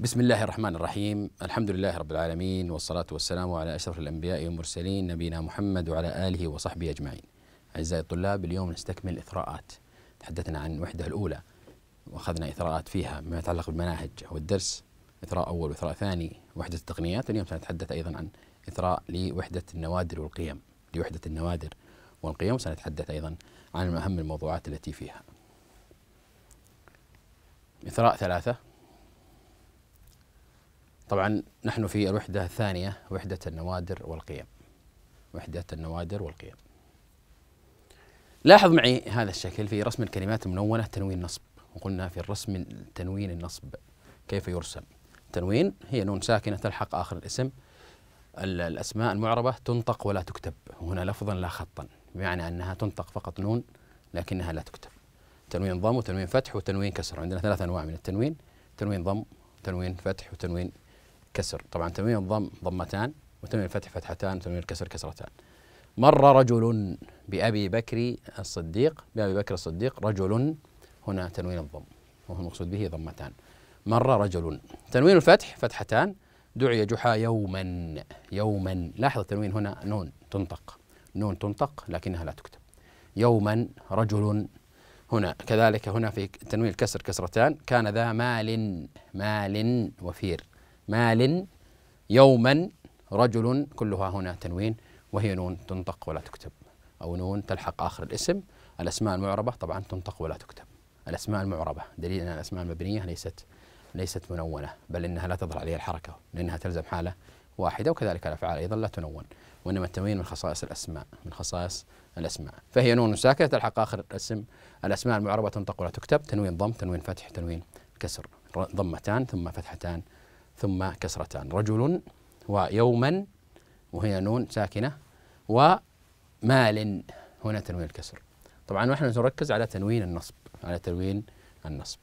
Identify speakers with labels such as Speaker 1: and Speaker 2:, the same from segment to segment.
Speaker 1: بسم الله الرحمن الرحيم الحمد لله رب العالمين والصلاة والسلام على أشرف الأنبياء والمرسلين نبينا محمد وعلى آله وصحبه أجمعين أعزائي الطلاب اليوم نستكمل إثراءات تحدثنا عن الوحدة الأولى وأخذنا إثراءات فيها ما يتعلق بالمناهج أو الدرس إثراء أول وإثراء ثاني وحدة التقنيات اليوم سنتحدث أيضا عن إثراء لوحدة النوادر والقيم لوحدة النوادر والقيم سنتحدث أيضا عن أهم الموضوعات التي فيها إثراء ثلاثة طبعا نحن في الوحدة الثانية وحدة النوادر والقيم وحدة النوادر والقيم لاحظ معي هذا الشكل في رسم الكلمات المنونة تنوين نصب وقلنا في الرسم تنوين النصب كيف يرسم تنوين هي نون ساكنة تلحق آخر الاسم الأسماء المعربة تنطق ولا تكتب هنا لفظا لا خطا بمعنى أنها تنطق فقط نون لكنها لا تكتب تنوين ضم وتنوين فتح وتنوين كسر عندنا ثلاث أنواع من التنوين تنوين ضم وتنوين فتح وتنوين كسر طبعا تنوين الضم ضمتان وتنوين الفتح فتحتان وتنوين الكسر كسرتان مر رجل بأبي بكر الصديق بأبي بكر الصديق رجل هنا تنوين الضم وهو المقصود به ضمتان مر رجل تنوين الفتح فتحتان دعي جحا يوما يوما لاحظ التنوين هنا نون تنطق نون تنطق لكنها لا تكتب يوما رجل هنا كذلك هنا في تنوين الكسر كسرتان كان ذا مال مال وفير مال يوما رجل كلها هنا تنوين وهي نون تنطق ولا تكتب أو نون تلحق آخر الاسم الأسماء المعربة طبعا تنطق ولا تكتب الأسماء المعربة دليل أن الأسماء المبنية ليست ليست منونة بل إنها لا تظهر عليها الحركة لأنها تلزم حالة واحدة وكذلك الأفعال أيضا لا تنون وإنما التنوين من خصائص الأسماء من خصائص الأسماء فهي نون ساكنة تلحق آخر الاسم الأسماء المعربة تنطق ولا تكتب تنوين ضم تنوين فتح تنوين كسر ضمتان ثم فتحتان ثم كسرتان رجل ويوما وهي نون ساكنة ومال هنا تنوين الكسر طبعا نحن نركز على تنوين النصب على تنوين النصب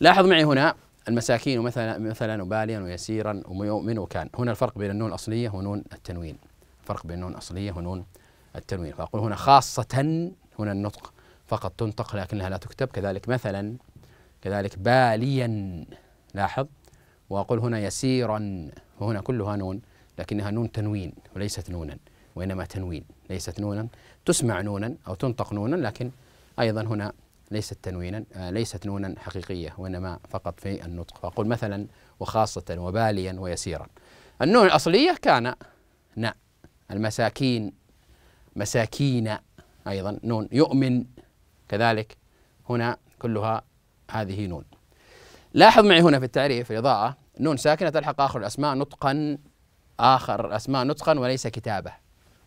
Speaker 1: لاحظ معي هنا المساكين مثلا مثلا وباليا ويسيرا ومؤمن وكان هنا الفرق بين النون الأصلية ونون التنوين فرق بين النون الأصلية ونون التنوين فأقول هنا خاصة هنا النطق فقط تنطق لكنها لا تكتب كذلك مثلا كذلك باليا لاحظ وأقول هنا يسيرا وهنا كلها نون لكنها نون تنوين وليست نونا وإنما تنوين ليست نونا تسمع نونا أو تنطق نونا لكن أيضا هنا ليست تنوينا آه، ليست نونا حقيقية وإنما فقط في النطق فأقول مثلا وخاصة وباليا ويسيرا النون الأصلية كان ن المساكين مساكين أيضا نون يؤمن كذلك هنا كلها هذه نون لاحظ معي هنا في التعريف الإضاءة نون ساكنة تلحق آخر الأسماء نطقا آخر الأسماء نطقا وليس كتابة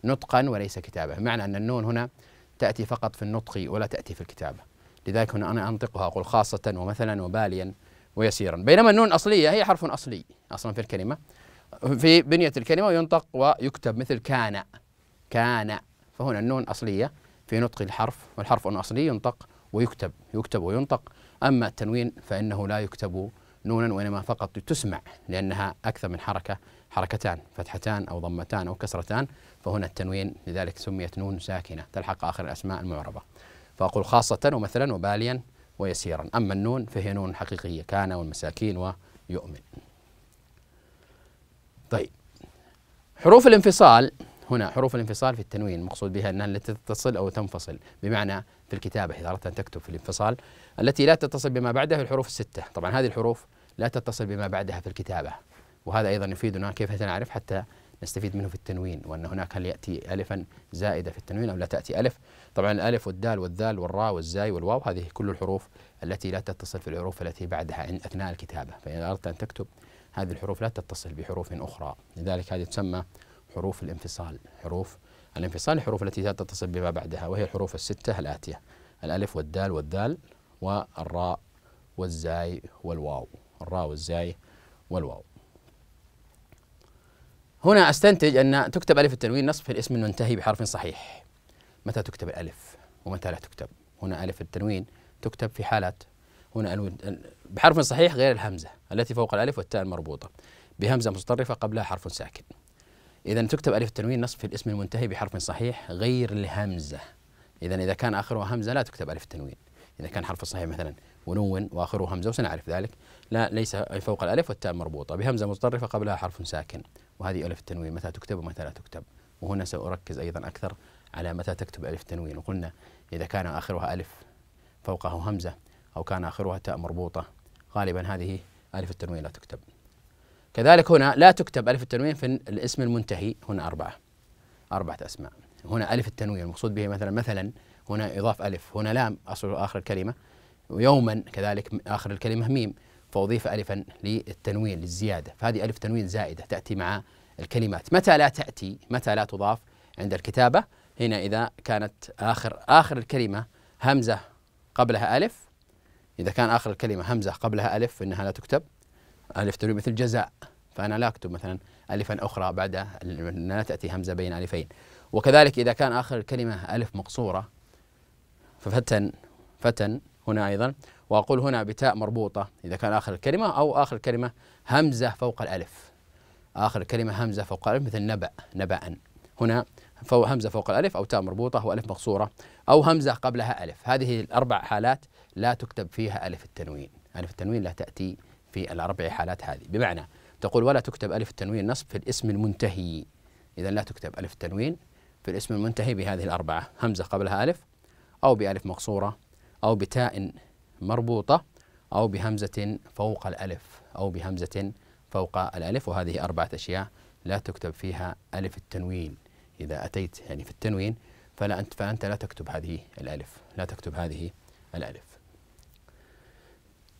Speaker 1: نطقا وليس كتابة معنى أن النون هنا تأتي فقط في النطق ولا تأتي في الكتابة لذلك هنا أنا أنطقها أقول خاصة ومثلا وباليا ويسيرا بينما النون الأصلية هي حرف أصلي أصلا في الكلمة في بنية الكلمة وينطق ويكتب مثل كان كان فهنا النون أصلية في نطق الحرف والحرف أصلي ينطق ويكتب يكتب وينطق أما التنوين فإنه لا يكتب نونا وإنما فقط تسمع لأنها أكثر من حركة حركتان فتحتان أو ضمتان أو كسرتان فهنا التنوين لذلك سميت نون ساكنة تلحق آخر الأسماء المعربة فأقول خاصة ومثلا وباليا ويسيرا أما النون فهي نون حقيقية كان والمساكين ويؤمن طيب حروف الانفصال هنا حروف الانفصال في التنوين مقصود بها أنها التي تتصل أو تنفصل بمعنى في الكتابة إذا أردت أن تكتب في الانفصال التي لا تتصل بما بعدها الحروف الستة طبعا هذه الحروف لا تتصل بما بعدها في الكتابة وهذا أيضا يفيدنا كيف نعرف حتى نستفيد منه في التنوين وأن هناك هل يأتي ألفا زائدة في التنوين أو لا تأتي ألف طبعا الألف والدال والذال والراء والزاي والواو هذه كل الحروف التي لا تتصل في الحروف التي بعدها أثناء الكتابة فإذا أردت أن تكتب هذه الحروف لا تتصل بحروف أخرى لذلك هذه تسمى حروف الانفصال حروف الانفصال الحروف التي لا تتصل بما بعدها وهي الحروف الستة الآتية الألف والدال والذال والراء والزاي والواو الراء والزاي والواو هنا استنتج ان تكتب الف التنوين نصف في الاسم المنتهي بحرف صحيح متى تكتب الالف ومتى لا تكتب هنا الف التنوين تكتب في حالات هنا بحرف صحيح غير الهمزه التي فوق الالف والتاء المربوطه بهمزه متطرفه قبلها حرف ساكن اذا تكتب الف التنوين نصف في الاسم المنتهي بحرف صحيح غير الهمزه اذا اذا كان اخرها همزه لا تكتب الف التنوين اذا كان حرف صحيح مثلا ونون واخره همزه وسنعرف ذلك لا ليس فوق الالف والتاء مربوطه بهمزه متطرفه قبلها حرف ساكن وهذه الف التنوين متى تكتب ومتى لا تكتب وهنا ساركز ايضا اكثر على متى تكتب الف التنوين وقلنا اذا كان اخرها الف فوقه همزه او كان اخرها تاء مربوطه غالبا هذه الف التنوين لا تكتب كذلك هنا لا تكتب ألف التنوين في الاسم المنتهي هنا أربعة أربعة أسماء هنا ألف التنوين المقصود به مثلا مثلا هنا إضاف ألف هنا لام أصل آخر الكلمة ويوما كذلك آخر الكلمة ميم فأضيف ألفا للتنوين للزيادة فهذه ألف تنوين زائدة تأتي مع الكلمات متى لا تأتي متى لا تضاف عند الكتابة هنا إذا كانت آخر آخر الكلمة همزة قبلها ألف إذا كان آخر الكلمة همزة قبلها ألف فإنها لا تكتب ألف تنوين مثل جزاء فأنا لا أكتب مثلا ألفا أخرى بعد لا تأتي همزة بين ألفين وكذلك إذا كان آخر الكلمة ألف مقصورة ففتن فتن هنا أيضا وأقول هنا بتاء مربوطة إذا كان آخر الكلمة أو آخر الكلمة همزة فوق الألف آخر الكلمة همزة فوق الألف مثل نبأ نبأ هنا فو همزة فوق الألف أو تاء مربوطة وألف مقصورة أو همزة قبلها ألف هذه الأربع حالات لا تكتب فيها ألف التنوين ألف التنوين لا تأتي في الأربع حالات هذه بمعنى تقول ولا تكتب ألف التنوين نصب في الاسم المنتهي إذا لا تكتب ألف التنوين في الاسم المنتهي بهذه الأربعة همزة قبلها ألف أو بألف مقصورة أو بتاء مربوطة أو بهمزة فوق الألف أو بهمزة فوق الألف وهذه أربعة أشياء لا تكتب فيها ألف التنوين إذا أتيت يعني في التنوين فلا أنت فأنت لا تكتب هذه الألف لا تكتب هذه الألف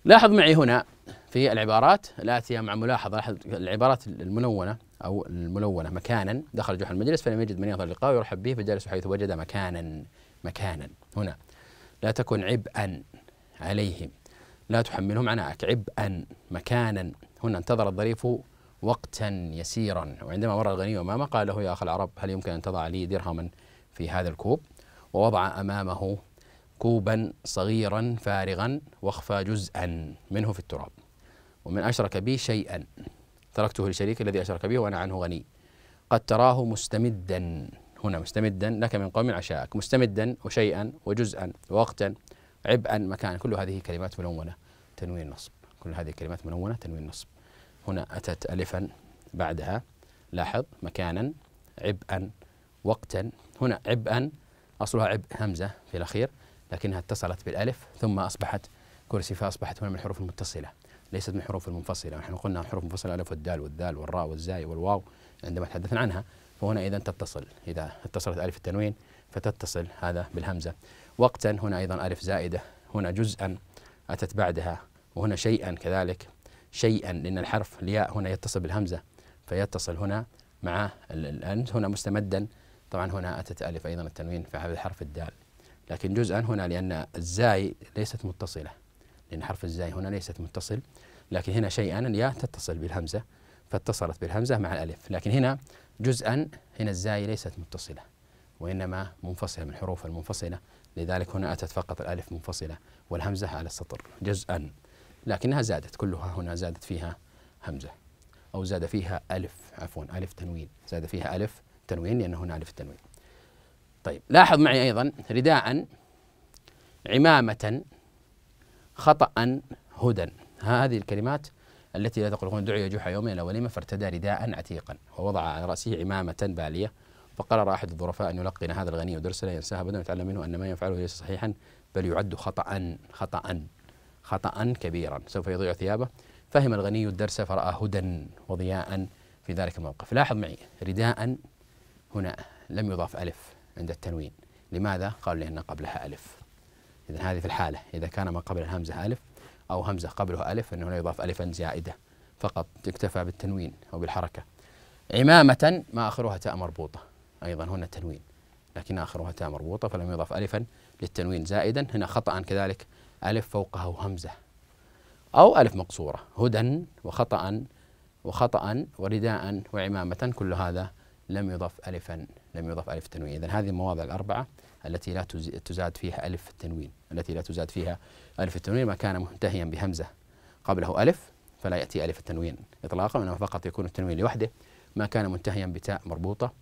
Speaker 1: لاحظ معي هنا في العبارات الآتية مع ملاحظة لاحظ العبارات الملونة أو الملونة مكانا دخل جحا المجلس فلم يجد من يظهر لقاء ويرحب به فجلس حيث وجد مكانا مكانا هنا لا تكن عبئا عليهم لا تحملهم عناءك عبئا مكانا هنا انتظر الظريف وقتا يسيرا وعندما مر الغني أمامه قال له يا أخ العرب هل يمكن أن تضع لي درهما في هذا الكوب ووضع أمامه كوبا صغيرا فارغا واخفى جزءا منه في التراب ومن أشرك بي شيئا تركته لشريك الذي أشرك به وأنا عنه غني قد تراه مستمدا هنا مستمدا لك من قوم عشاءك مستمدا وشيئا وجزءا ووقتا عبئا مكان كل هذه كلمات ملونة تنوين نصب كل هذه كلمات ملونة تنوين نصب هنا أتت ألفا بعدها لاحظ مكانا عبئا وقتا هنا عبئا أصلها عبء همزة في الأخير لكنها اتصلت بالألف ثم أصبحت كرسي فأصبحت هنا من الحروف المتصلة ليست من الحروف المنفصلة نحن قلنا الحروف المنفصلة الألف والدال والدال والراء والزاي والواو عندما تحدثنا عنها فهنا إذا تتصل إذا اتصلت ألف التنوين فتتصل هذا بالهمزة وقتا هنا أيضا ألف زائدة هنا جزءا أتت بعدها وهنا شيئا كذلك شيئا لأن الحرف الياء هنا يتصل بالهمزة فيتصل هنا مع الأن هنا مستمدا طبعا هنا أتت ألف أيضا التنوين في حرف الدال لكن جزءا هنا لأن الزاي ليست متصلة لأن حرف الزاي هنا ليست متصل لكن هنا شيئا الياء تتصل بالهمزة فاتصلت بالهمزة مع الألف لكن هنا جزءا هنا الزاي ليست متصلة وإنما منفصلة من حروف المنفصلة لذلك هنا أتت فقط الألف منفصلة والهمزة على السطر جزءا لكنها زادت كلها هنا زادت فيها همزة أو زاد فيها ألف عفوا ألف تنوين زاد فيها ألف تنوين لأن هنا ألف التنوين طيب لاحظ معي أيضا رداء عمامة خطأ هدى هذه الكلمات التي لا تقول دعي جحا يوم إلى وليمة فارتدى رداء عتيقا ووضع على رأسه عمامة بالية فقرر أحد الظرفاء أن يلقن هذا الغني درسا لا ينساها أبدا ويتعلم منه أن ما يفعله ليس صحيحا بل يعد خطأ خطأ خطأ كبيرا سوف يضيع ثيابه فهم الغني الدرس فرأى هدى وضياء في ذلك الموقف لاحظ معي رداء هنا لم يضاف ألف عند التنوين لماذا؟ قالوا لأن قبلها ألف إذا هذه في الحالة إذا كان ما قبل الهمزة ألف أو همزة قبله ألف أنه لا يضاف ألفا زائدة فقط تكتفى بالتنوين أو بالحركة عمامة ما آخرها تاء مربوطة أيضا هنا التنوين لكن آخرها تاء مربوطة فلم يضاف ألفا للتنوين زائدا هنا خطأ كذلك ألف فوقها همزة أو ألف مقصورة هدى وخطأ وخطأ ورداء وعمامة كل هذا لم يضف ألفا لم يضف ألف تنوين إذا هذه المواضع الأربعة التي لا تزاد فيها ألف التنوين التي لا تزاد فيها ألف التنوين ما كان منتهيا بهمزة قبله ألف فلا يأتي ألف التنوين إطلاقا وإنما فقط يكون التنوين لوحده ما كان منتهيا بتاء مربوطة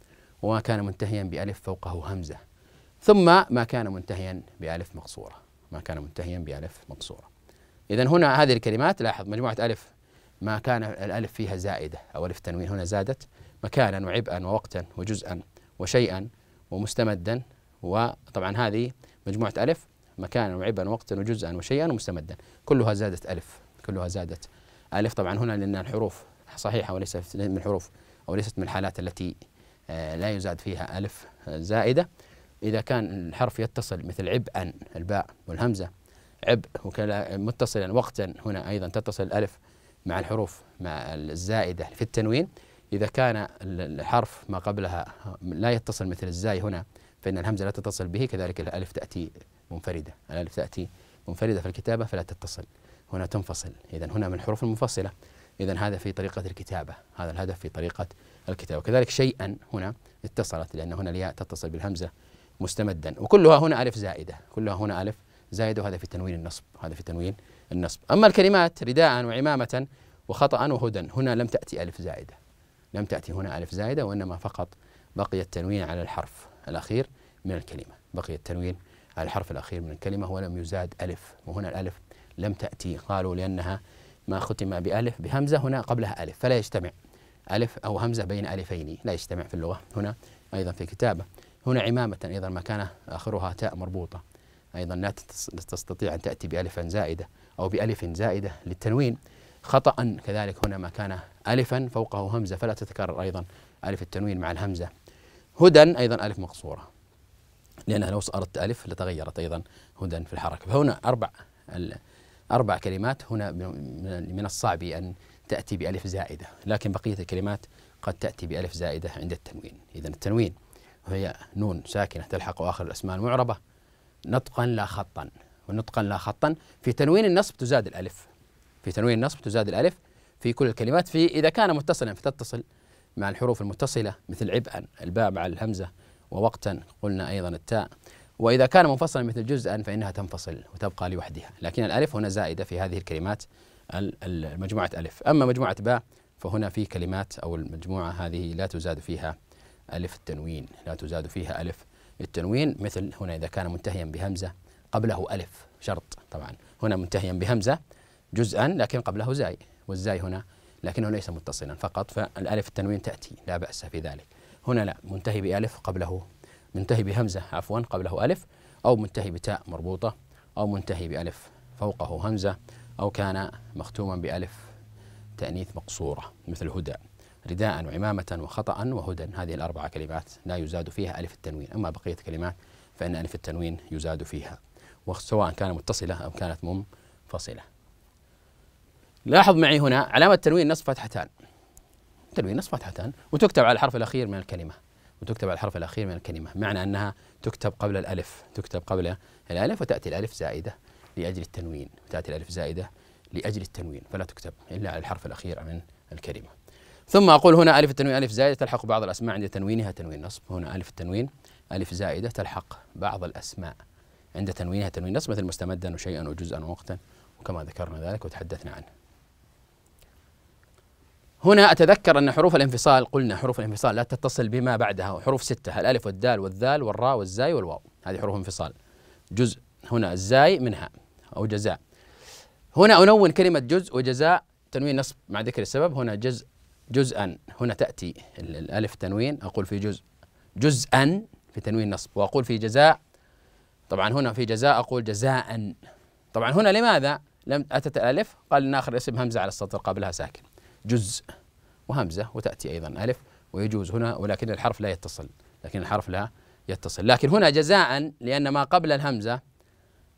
Speaker 1: وما كان منتهيا بألف فوقه همزة ثم ما كان منتهيا بألف مقصورة ما كان منتهيا بألف مقصورة إذا هنا هذه الكلمات لاحظ مجموعة ألف ما كان الألف فيها زائدة أو ألف تنوين هنا زادت مكانا وعبئا ووقتا وجزءا وشيئا ومستمدا وطبعا هذه مجموعة ألف مكانا وعبا وقتا وجزءا وشيئا ومستمدا كلها زادت ألف كلها زادت ألف طبعا هنا لأن الحروف صحيحة وليست من الحروف أو ليست من الحالات التي آه، لا يزاد فيها ألف زائدة إذا كان الحرف يتصل مثل عبئا الباء والهمزة عبء متصلا وقتا هنا أيضا تتصل الألف مع الحروف مع الزائدة في التنوين إذا كان الحرف ما قبلها لا يتصل مثل الزاي هنا فإن الهمزة لا تتصل به كذلك الألف تأتي منفردة الألف تأتي منفردة في الكتابة فلا تتصل هنا تنفصل إذا هنا من الحروف المنفصلة إذا هذا في طريقة الكتابة هذا الهدف في طريقة الكتابة كذلك شيئا هنا اتصلت لأن هنا الياء تتصل بالهمزة مستمدا وكلها هنا ألف زائدة كلها هنا ألف زائدة وهذا في تنوين النصب هذا في تنوين النصب أما الكلمات رداء وعمامة وخطأ وهدى هنا لم تأتي ألف زائدة لم تأتي هنا ألف زائدة وإنما فقط بقي التنوين على الحرف الأخير من الكلمة بقي التنوين على الحرف الأخير من الكلمة ولم يزاد ألف وهنا الألف لم تأتي قالوا لأنها ما ختم بألف بهمزة هنا قبلها ألف فلا يجتمع ألف أو همزة بين ألفين لا يجتمع في اللغة هنا أيضا في كتابة هنا عمامة أيضا ما كان آخرها تاء مربوطة أيضا لا تستطيع أن تأتي بألف زائدة أو بألف زائدة للتنوين خطأ كذلك هنا ما كان ألفا فوقه همزة فلا تتكرر أيضا ألف التنوين مع الهمزة هدى أيضا ألف مقصورة لأنها لو أردت ألف لتغيرت أيضا هدى في الحركة فهنا أربع أربع كلمات هنا من الصعب أن تأتي بألف زائدة لكن بقية الكلمات قد تأتي بألف زائدة عند التنوين إذا التنوين وهي نون ساكنة تلحق آخر الأسماء المعربة نطقا لا خطا ونطقا لا خطا في تنوين النصب تزاد الألف في تنوين النصب تزاد الألف في كل الكلمات في إذا كان متصلا فتتصل مع الحروف المتصلة مثل عبئا الباء مع الهمزة ووقتا قلنا أيضا التاء وإذا كان منفصلا مثل جزءا فإنها تنفصل وتبقى لوحدها لكن الألف هنا زائدة في هذه الكلمات المجموعة ألف أما مجموعة باء فهنا في كلمات أو المجموعة هذه لا تزاد فيها ألف التنوين لا تزاد فيها ألف التنوين مثل هنا إذا كان منتهيا بهمزة قبله ألف شرط طبعا هنا منتهيا بهمزة جزءا لكن قبله زاي والزاي هنا لكنه ليس متصلا فقط فالالف التنوين تاتي لا باس في ذلك هنا لا منتهي بألف قبله منتهي بهمزة عفوا قبله ألف أو منتهي بتاء مربوطة أو منتهي بألف فوقه همزة أو كان مختوما بألف تأنيث مقصورة مثل هدى رداء وعمامة وخطأ وهدى هذه الأربعة كلمات لا يزاد فيها ألف التنوين أما بقية الكلمات فإن ألف التنوين يزاد فيها وسواء كان متصلة أو كانت منفصلة لاحظ معي هنا علامة تنوين نصف فتحتان تنوين نصف فتحتان وتكتب على الحرف الأخير من الكلمة وتكتب على الحرف الأخير من الكلمة معنى أنها تكتب قبل الألف تكتب قبل الألف وتأتي الألف زائدة لأجل التنوين وتأتي الألف زائدة لأجل التنوين فلا تكتب إلا على الحرف الأخير من الكلمة ثم أقول هنا ألف التنوين ألف زائدة تلحق بعض الأسماء عند تنوينها تنوين نصب هنا ألف التنوين ألف زائدة تلحق بعض الأسماء عند تنوينها تنوين نصب مثل مستمدا وشيئا وجزءا ووقتا وكما ذكرنا ذلك وتحدثنا عنه هنا أتذكر أن حروف الانفصال قلنا حروف الانفصال لا تتصل بما بعدها وحروف ستة الألف والدال والذال والراء والزاي والواو هذه حروف انفصال جزء هنا الزاي منها أو جزاء هنا أنون كلمة جزء وجزاء تنوين نصب مع ذكر السبب هنا جزء جزءا هنا تأتي الألف تنوين أقول في جزء جزءا في تنوين نصب وأقول في جزاء طبعا هنا في جزاء أقول جزاء طبعا هنا لماذا لم أتت الألف قال ناخر آخر اسم همزة على السطر قبلها ساكن جزء وهمزة وتأتي أيضا ألف ويجوز هنا ولكن الحرف لا يتصل لكن الحرف لا يتصل لكن هنا جزاء لأن ما قبل الهمزة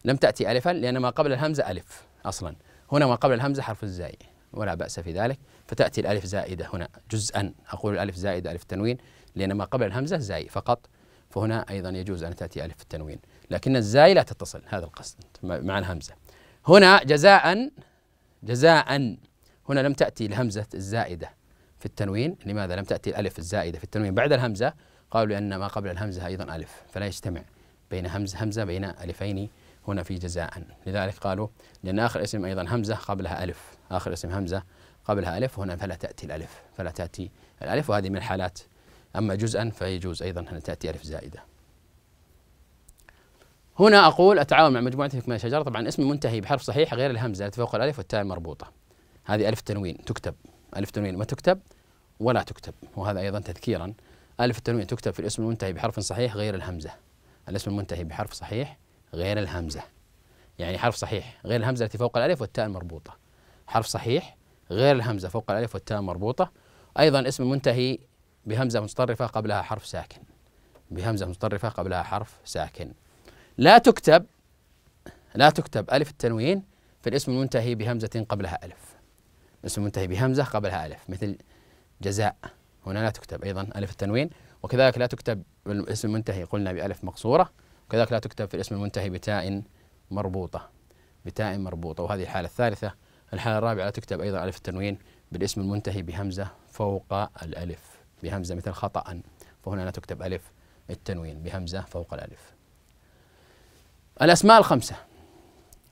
Speaker 1: لم تأتي ألفا لأن ما قبل الهمزة ألف أصلا هنا ما قبل الهمزة حرف الزاي ولا بأس في ذلك فتأتي الألف زائدة هنا جزءا أقول الألف زائدة ألف تنوين لأن ما قبل الهمزة زاي فقط فهنا أيضا يجوز أن تأتي ألف التنوين لكن الزاي لا تتصل هذا القصد مع الهمزة هنا جزاء جزاء هنا لم تأتي الهمزة الزائدة في التنوين لماذا لم تأتي الألف الزائدة في التنوين بعد الهمزة قالوا لأن ما قبل الهمزة أيضا ألف فلا يجتمع بين همزة همزة بين ألفين هنا في جزاء لذلك قالوا لأن آخر اسم أيضا همزة قبلها ألف آخر اسم همزة قبلها ألف هنا فلا تأتي الألف فلا تأتي الألف وهذه من الحالات أما جزءا فيجوز أيضا أن تأتي ألف زائدة هنا أقول أتعاون مع مجموعة من الشجرة طبعا اسم منتهي بحرف صحيح غير الهمزة التي فوق الألف والتاء المربوطة هذه ألف تنوين تكتب ألف تنوين ما تكتب ولا تكتب وهذا أيضا تذكيرا ألف التنوين تكتب في الاسم المنتهي بحرف صحيح غير الهمزة الاسم المنتهي بحرف صحيح غير الهمزة يعني حرف صحيح غير الهمزة التي فوق الألف والتاء المربوطة حرف صحيح غير الهمزة فوق الألف والتاء المربوطة أيضا اسم منتهي بهمزة متطرفة قبلها حرف ساكن بهمزة متطرفة قبلها حرف ساكن لا تكتب لا تكتب ألف التنوين في الاسم المنتهي بهمزة قبلها ألف اسم منتهي بهمزة قبلها ألف مثل جزاء هنا لا تكتب أيضا ألف التنوين وكذلك لا تكتب الاسم المنتهي قلنا بألف مقصورة وكذلك لا تكتب في الاسم المنتهي بتاء مربوطة بتاء مربوطة وهذه الحالة الثالثة الحالة الرابعة لا تكتب أيضا ألف التنوين بالاسم المنتهي بهمزة فوق الألف بهمزة مثل خطأ فهنا لا تكتب ألف التنوين بهمزة فوق الألف الأسماء الخمسة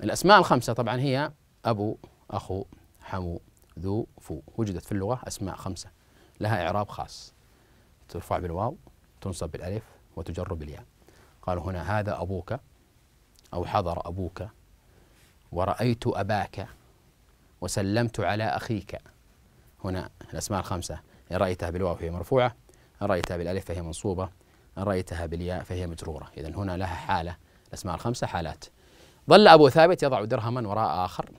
Speaker 1: الأسماء الخمسة طبعا هي أبو أخو حمو ذو فو وجدت في اللغة أسماء خمسة لها إعراب خاص ترفع بالواو تنصب بالألف وتجر بالياء قال هنا هذا أبوك أو حضر أبوك ورأيت أباك وسلمت على أخيك هنا الأسماء الخمسة إن رأيتها بالواو فهي مرفوعة إن رأيتها بالألف فهي منصوبة إن رأيتها بالياء فهي مجرورة إذا هنا لها حالة الأسماء الخمسة حالات ظل أبو ثابت يضع درهما وراء آخر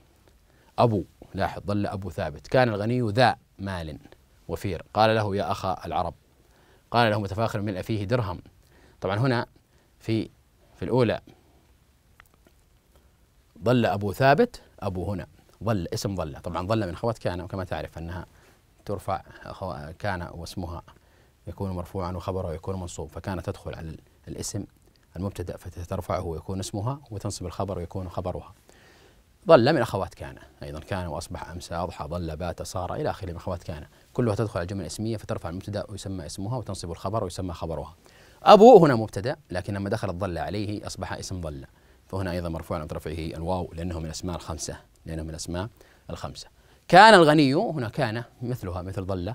Speaker 1: أبو لاحظ ظل أبو ثابت كان الغني ذا مال وفير قال له يا أخا العرب قال له متفاخر من فيه درهم طبعا هنا في في الأولى ظل أبو ثابت أبو هنا ظل اسم ظل طبعا ظل من خوات كان وكما تعرف أنها ترفع كان واسمها يكون مرفوعا وخبره يكون منصوب فكانت تدخل على الاسم المبتدأ فترفعه ويكون اسمها وتنصب الخبر ويكون خبرها ظل من أخوات كان أيضا كان وأصبح أمسى أضحى ظل بات صار إلى آخره من أخوات كان كلها تدخل على الجمل الاسمية فترفع المبتدأ ويسمى اسمها وتنصب الخبر ويسمى خبرها أبو هنا مبتدأ لكن لما دخلت ظل عليه أصبح اسم ظل فهنا أيضا مرفوع عن رفعه الواو لأنه من الأسماء الخمسة لأنه من الأسماء الخمسة كان الغني هنا كان مثلها مثل ظل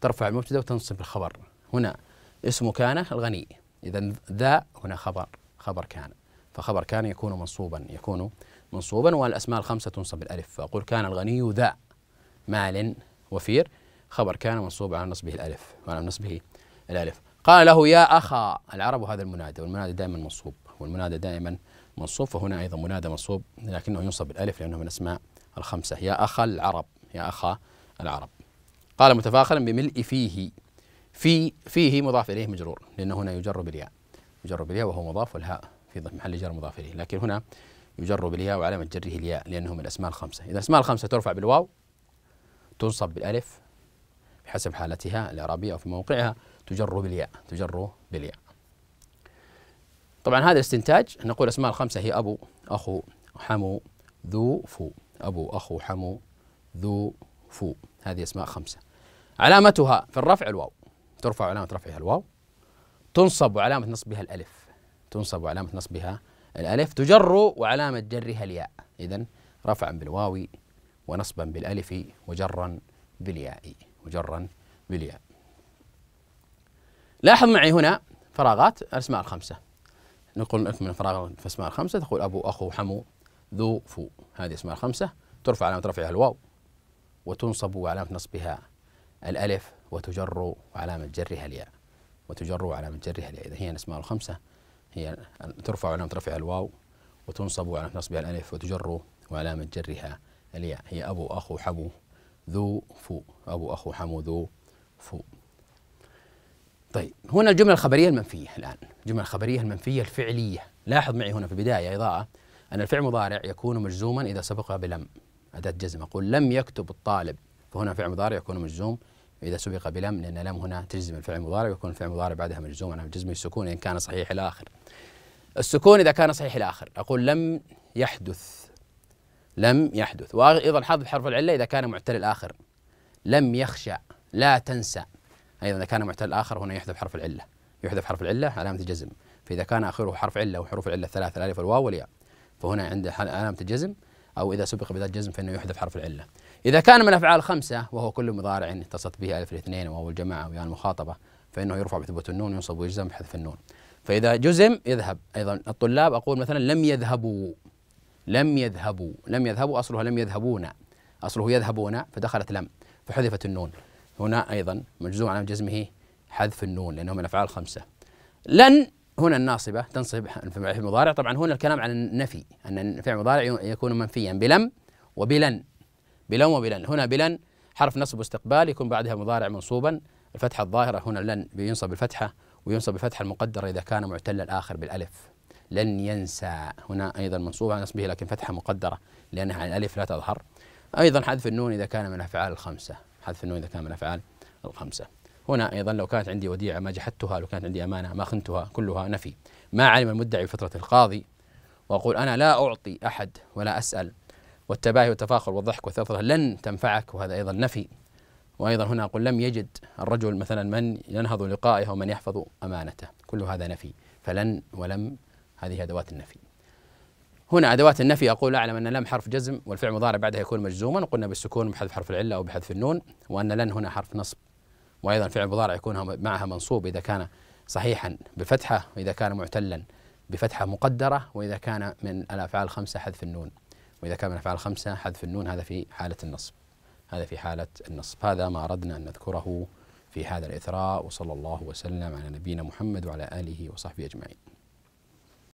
Speaker 1: ترفع المبتدأ وتنصب الخبر هنا اسم كان الغني إذا ذا هنا خبر خبر كان فخبر كان يكون منصوبا يكون منصوبا والأسماء الخمسة تنصب بالألف فأقول كان الغني ذا مال وفير خبر كان منصوب على نصبه الألف وعلى نصبه الألف قال له يا أخا العرب هذا المنادى والمنادى دائما منصوب والمنادى دائما منصوب فهنا أيضا منادى منصوب لكنه ينصب بالألف لأنه من الأسماء الخمسة يا أخا العرب يا أخا العرب قال متفاخرا بملء فيه في فيه مضاف إليه مجرور لأنه هنا يجر بالياء يجر بالياء وهو مضاف والهاء في محل جر مضاف إليه لكن هنا يجر بالياء وعلامة جره الياء لأنه من الأسماء الخمسة إذا الأسماء الخمسة ترفع بالواو تنصب بالألف بحسب حالتها الإعرابية أو في موقعها تجر بالياء تجر بالياء طبعا هذا الاستنتاج نقول الأسماء الخمسة هي أبو أخو حمو ذو فو أبو أخو حمو ذو فو هذه أسماء خمسة علامتها في الرفع الواو ترفع علامة رفعها الواو تنصب علامة نصبها الألف تنصب علامة نصبها الألف تجر وعلامة جرها الياء إذا رفعا بالواو ونصبا بالألف وجرا بالياء وجرا بالياء لاحظ معي هنا فراغات الأسماء الخمسة نقول لك من فراغ في الأسماء الخمسة تقول أبو أخو حمو ذو فو هذه أسماء الخمسة ترفع علامة رفعها الواو وتنصب وعلامة نصبها الألف وتجر وعلامة جرها الياء وتجر وعلامة جرها الياء إذا هي الأسماء الخمسة هي ترفع علامة رفعها الواو وتنصب وعلامة نصبها الألف وتجر وعلامة جرها الياء هي أبو أخو حمو ذو فو أبو أخو حمو ذو فو طيب هنا الجملة الخبرية المنفية الآن الجملة الخبرية المنفية الفعلية لاحظ معي هنا في البداية إضاءة أن الفعل مضارع يكون مجزوما إذا سبق بلم أداة جزم أقول لم يكتب الطالب فهنا فعل مضارع يكون مجزوم إذا سبق بلم لأن لم هنا تجزم الفعل المضارع ويكون الفعل المضارع بعدها مجزوما عن الجزم السكون إن كان صحيح الآخر السكون إذا كان صحيح الآخر أقول لم يحدث لم يحدث وأيضا حذف حرف العلة إذا كان معتل الآخر لم يخشى لا تنسى أيضا إذا كان معتل الآخر هنا يحذف حرف العلة يحذف حرف العلة علامة الجزم فإذا كان آخره حرف علة وحروف العلة الثلاثة الألف والواو والياء فهنا عند علامة الجزم أو إذا سبق بذات الجزم فإنه يحذف حرف العلة إذا كان من أفعال خمسة وهو كل مضارع اتصلت به ألف الاثنين وهو الجماعة ويا المخاطبة فإنه يرفع بثبوت النون وينصب ويجزم بحذف النون فإذا جزم يذهب أيضا الطلاب أقول مثلا لم يذهبوا لم يذهبوا لم يذهبوا أصلها لم يذهبون أصله يذهبون فدخلت لم فحذفت النون هنا أيضا مجزوم على جزمه حذف النون لأنه من أفعال خمسة لن هنا الناصبة تنصب في المضارع طبعا هنا الكلام عن النفي أن الفعل المضارع يكون منفيا بلم وبلن بلن وبلن هنا بلن حرف نصب واستقبال يكون بعدها مضارع منصوبا الفتحة الظاهرة هنا لن بينصب بالفتحة وينصب بالفتحة المقدرة إذا كان معتل الآخر بالألف لن ينسى هنا أيضا منصوبة نصبه لكن فتحة مقدرة لأنها على الألف لا تظهر أيضا حذف النون إذا كان من الأفعال الخمسة حذف النون إذا كان من الأفعال الخمسة هنا أيضا لو كانت عندي وديعة ما جحدتها لو كانت عندي أمانة ما خنتها كلها نفي ما علم المدعي بفترة القاضي وأقول أنا لا أعطي أحد ولا أسأل والتباهي والتفاخر والضحك والثرثرة لن تنفعك وهذا أيضا نفي وأيضا هنا أقول لم يجد الرجل مثلا من ينهض لقائه ومن يحفظ أمانته كل هذا نفي فلن ولم هذه أدوات النفي هنا أدوات النفي أقول أعلم أن لم حرف جزم والفعل مضارع بعدها يكون مجزوما قلنا بالسكون بحذف حرف العلة أو بحذف النون وأن لن هنا حرف نصب وأيضا فعل مضارع يكون معها منصوب إذا كان صحيحا بفتحة وإذا كان معتلا بفتحة مقدرة وإذا كان من الأفعال الخمسة حذف النون وإذا كان من أفعال خمسة حذف النون هذا في حالة النصب هذا في حالة النصب هذا ما أردنا أن نذكره في هذا الإثراء وصلى الله وسلم على نبينا محمد وعلى آله وصحبه أجمعين